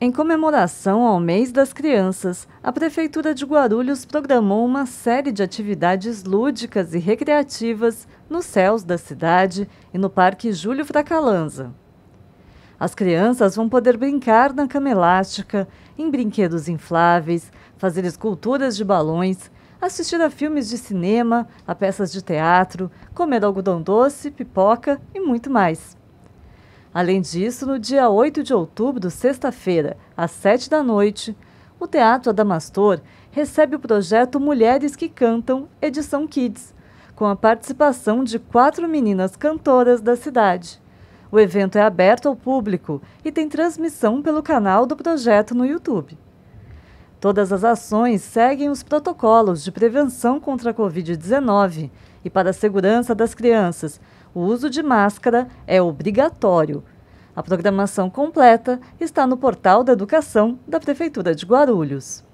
Em comemoração ao mês das crianças, a Prefeitura de Guarulhos programou uma série de atividades lúdicas e recreativas nos céus da cidade e no Parque Júlio Fracalanza. As crianças vão poder brincar na cama elástica, em brinquedos infláveis, fazer esculturas de balões, assistir a filmes de cinema, a peças de teatro, comer algodão doce, pipoca e muito mais. Além disso, no dia 8 de outubro, sexta-feira, às 7 da noite, o Teatro Adamastor recebe o projeto Mulheres que Cantam, edição Kids, com a participação de quatro meninas cantoras da cidade. O evento é aberto ao público e tem transmissão pelo canal do projeto no YouTube. Todas as ações seguem os protocolos de prevenção contra a Covid-19 e para a segurança das crianças, o uso de máscara é obrigatório. A programação completa está no portal da Educação da Prefeitura de Guarulhos.